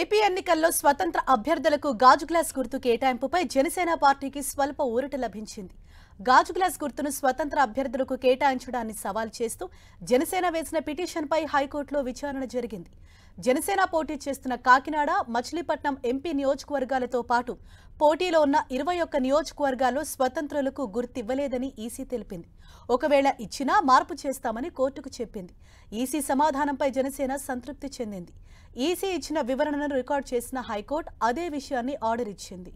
AP ఎన్నికల్లో స్వతంత్ర అభ్యర్థులకు గాజు గ్లాస్ గుర్తు కేటాయింపుపై జనసేన పార్టీకి స్వల్ప ఊరట లభించింది గాజు గ్లాస్ గుర్తును స్వతంత్ర అభ్యర్థులకు కేటాయించడాన్ని సవాల్ చేస్తూ జనసేన వేసిన పిటిషన్పై హైకోర్టులో విచారణ జరిగింది జనసేన పోటీ చేస్తున్న కాకినాడ మచిలీపట్నం ఎంపీ నియోజకవర్గాలతో పాటు పోటీలో ఉన్న ఇరవై ఒక్క నియోజకవర్గాల్లో స్వతంత్రులకు గుర్తివ్వలేదని ఈసీ తెలిపింది ఒకవేళ ఇచ్చినా మార్పు చేస్తామని కోర్టుకు చెప్పింది ఈసీ సమాధానంపై జనసేన సంతృప్తి చెందింది ఈసీ ఇచ్చిన వివరణను రికార్డు చేసిన హైకోర్టు అదే విషయాన్ని ఆర్డర్ ఇచ్చింది